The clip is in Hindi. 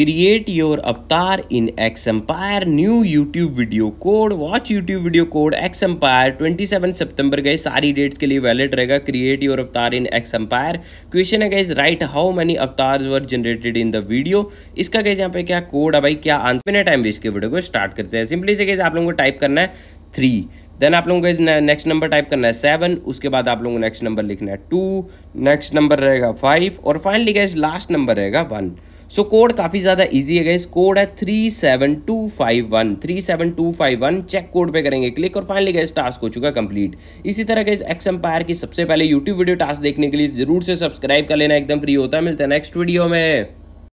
create in X Empire new YouTube video code watch YouTube video code X Empire twenty seven सितंबर गए सारी डेट्स के लिए वैलिड रहेगा create your avatar in X Empire question है guys right how many avatar were generated in the video इसका गाइज यहाँ पे क्या कोड है भाई क्या आंसर बिना टाइम वेस्ट के वीडियो को स्टार्ट करते हैं सिंपली से गाइज आप लोगों को टाइप करना है थ्री देन आप लोगों को नेक्स्ट नंबर टाइप करना है सेवन उसके बाद आप लोगों को नेक्स्ट नंबर लिखना है टू नेक्स्ट नंबर रहेगा फाइव और फाइनली गए लास्ट नंबर रहेगा वन सो कोड काफ़ी ज़्यादा इजी है गए कोड है three seven two five one three seven two five one check code पे करेंगे क्लिक और फाइनली गए टास्क हो चुका कंप्लीट इसी तरह इस एक्स एम्पायर की सबसे पहले यूट्यूब वीडियो टास्क देखने के लिए जरूर से सब्सक्राइब कर लेना एकदम फ्री होता है मिलता है नेक्स्ट वीडियो में